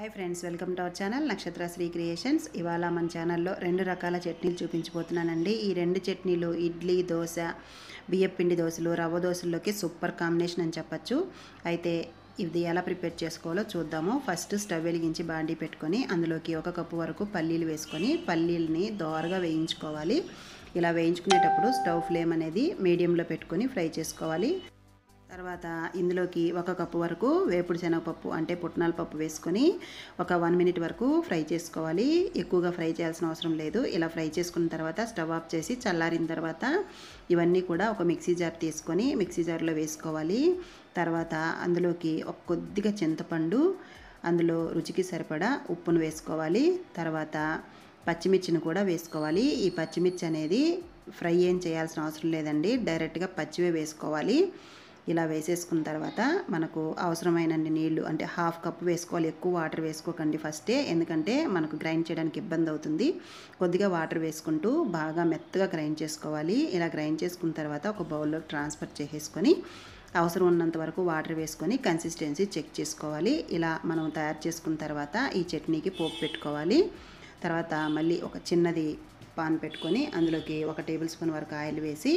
hi friends welcome to our channel Nakshatra Sri creations ఇవాళ మన ఛానల్లో రెండు రకాల చట్నీలు చూపించబోతున్నానండి ఈ రెండు చట్నీలు ఇడ్లీ దోశ బియ్యపిండి దోశలు రవ్వ దోశల్లోకి సూపర్ కాంబినేషన్ అని చెప్పచ్చు అయితే ఇది ఎలా ప్రిపేర్ చేసుకోవాలో చూద్దాము ఫస్ట్ స్టవ్ వెలిగించి బాండీ పెట్టుకొని అందులోకి ఒక కప్పు వరకు పల్లీలు వేసుకొని పల్లీలని దోరగా వేయించుకోవాలి ఇలా వేయించుకునేటప్పుడు స్టవ్ ఫ్లేమ్ అనేది మీడియంలో పెట్టుకొని ఫ్రై చేసుకోవాలి తర్వాత ఇందులోకి ఒక కప్పు వరకు వేపుడు శనగపప్పు అంటే పుట్నాల పప్పు వేసుకొని ఒక వన్ మినిట్ వరకు ఫ్రై చేసుకోవాలి ఎక్కువగా ఫ్రై చేయాల్సిన అవసరం లేదు ఇలా ఫ్రై చేసుకున్న తర్వాత స్టవ్ ఆఫ్ చేసి చల్లారిన తర్వాత ఇవన్నీ కూడా ఒక మిక్సీ జార్ తీసుకొని మిక్సీ జార్లో వేసుకోవాలి తర్వాత అందులోకి ఒక కొద్దిగా చింతపండు అందులో రుచికి సరిపడా ఉప్పును వేసుకోవాలి తర్వాత పచ్చిమిర్చిని కూడా వేసుకోవాలి ఈ పచ్చిమిర్చి అనేది ఫ్రై ఏం చేయాల్సిన అవసరం లేదండి డైరెక్ట్గా పచ్చివే వేసుకోవాలి ఇలా వేసేసుకున్న తర్వాత మనకు అవసరమైన నీళ్లు అంటే హాఫ్ కప్ వేసుకోవాలి ఎక్కువ వాటర్ వేసుకోకండి ఫస్టే ఎందుకంటే మనకు గ్రైండ్ చేయడానికి ఇబ్బంది అవుతుంది కొద్దిగా వాటర్ వేసుకుంటూ బాగా మెత్తగా గ్రైండ్ చేసుకోవాలి ఇలా గ్రైండ్ చేసుకున్న తర్వాత ఒక బౌల్లోకి ట్రాన్స్ఫర్ చేసేసుకొని అవసరం ఉన్నంత వరకు వాటర్ వేసుకొని కన్సిస్టెన్సీ చెక్ చేసుకోవాలి ఇలా మనం తయారు చేసుకున్న తర్వాత ఈ చట్నీకి పోపు పెట్టుకోవాలి తర్వాత మళ్ళీ ఒక చిన్నది పాన్ పెట్టుకొని అందులోకి ఒక టేబుల్ స్పూన్ వరకు ఆయిల్ వేసి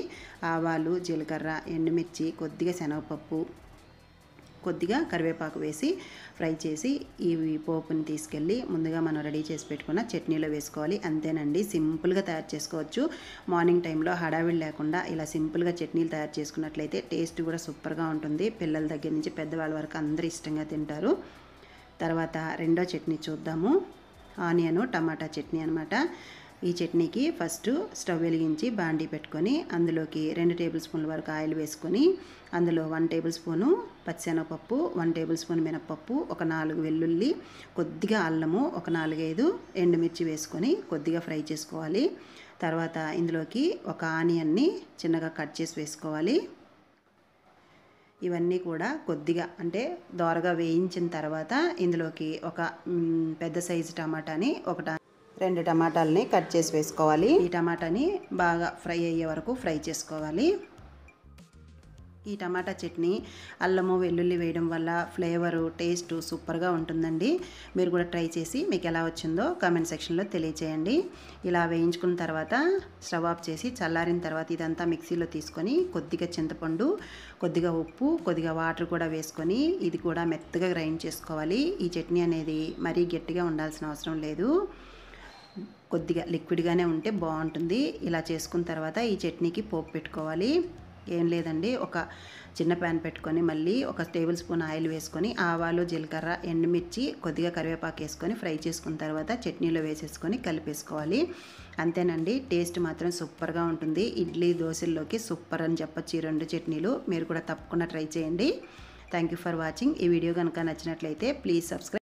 ఆవాలు జీలకర్ర ఎండుమిర్చి కొద్దిగా శనగపప్పు కొద్దిగా కరివేపాకు వేసి ఫ్రై చేసి ఈ పోపుని తీసుకెళ్ళి ముందుగా మనం రెడీ చేసి పెట్టుకున్న చట్నీలో వేసుకోవాలి అంతేనండి సింపుల్గా తయారు చేసుకోవచ్చు మార్నింగ్ టైంలో హడావిడి లేకుండా ఇలా సింపుల్గా చట్నీలు తయారు చేసుకున్నట్లయితే టేస్ట్ కూడా సూపర్గా ఉంటుంది పిల్లల దగ్గర నుంచి పెద్దవాళ్ళ వరకు అందరూ ఇష్టంగా తింటారు తర్వాత రెండో చట్నీ చూద్దాము ఆనియను టమాటా చట్నీ అనమాట ఈ చట్నీకి ఫస్ట్ స్టవ్ వెలిగించి బాండి పెట్టుకొని అందులోకి రెండు టేబుల్ స్పూన్ల వరకు ఆయిల్ వేసుకొని అందులో వన్ టేబుల్ స్పూను పచ్చిశనగపప్పు వన్ టేబుల్ స్పూన్ మినపప్పు ఒక నాలుగు వెల్లుల్లి కొద్దిగా అల్లము ఒక నాలుగైదు ఎండుమిర్చి వేసుకొని కొద్దిగా ఫ్రై చేసుకోవాలి తర్వాత ఇందులోకి ఒక ఆనియన్ని చిన్నగా కట్ చేసి వేసుకోవాలి ఇవన్నీ కూడా కొద్దిగా అంటే దోరగా వేయించిన తర్వాత ఇందులోకి ఒక పెద్ద సైజు టమాటాని ఒకట రెండు టమాటాలని కట్ చేసి వేసుకోవాలి ఈ టమాటాని బాగా ఫ్రై అయ్యే వరకు ఫ్రై చేసుకోవాలి ఈ టమాటా చట్నీ అల్లము వెల్లుల్లి వేయడం వల్ల ఫ్లేవరు టేస్ట్ సూపర్గా ఉంటుందండి మీరు కూడా ట్రై చేసి మీకు ఎలా వచ్చిందో కామెంట్ సెక్షన్లో తెలియచేయండి ఇలా వేయించుకున్న తర్వాత స్టవ్ ఆఫ్ చేసి చల్లారిన తర్వాత ఇదంతా మిక్సీలో తీసుకొని కొద్దిగా చింతపండు కొద్దిగా ఉప్పు కొద్దిగా వాటర్ కూడా వేసుకొని ఇది కూడా మెత్తగా గ్రైండ్ చేసుకోవాలి ఈ చట్నీ అనేది మరీ గట్టిగా ఉండాల్సిన అవసరం లేదు కొద్దిగా లిక్విడ్గానే ఉంటే బాగుంటుంది ఇలా చేసుకున్న తర్వాత ఈ చట్నీకి పోపు పెట్టుకోవాలి ఏం లేదండి ఒక చిన్న ప్యాన్ పెట్టుకొని మళ్ళీ ఒక టేబుల్ స్పూన్ ఆయిల్ వేసుకొని ఆవాలు జీలకర్ర ఎండుమిర్చి కొద్దిగా కరివేపాకు వేసుకొని ఫ్రై చేసుకున్న తర్వాత చట్నీలో వేసేసుకొని కలిపేసుకోవాలి అంతేనండి టేస్ట్ మాత్రం సూపర్గా ఉంటుంది ఇడ్లీ దోశల్లోకి సూపర్ అని చెప్పొచ్చు ఈ రెండు చట్నీలు మీరు కూడా తప్పకుండా ట్రై చేయండి థ్యాంక్ యూ ఫర్ వాచింగ్ ఈ వీడియో కనుక నచ్చినట్లయితే ప్లీజ్ సబ్స్క్రైబ్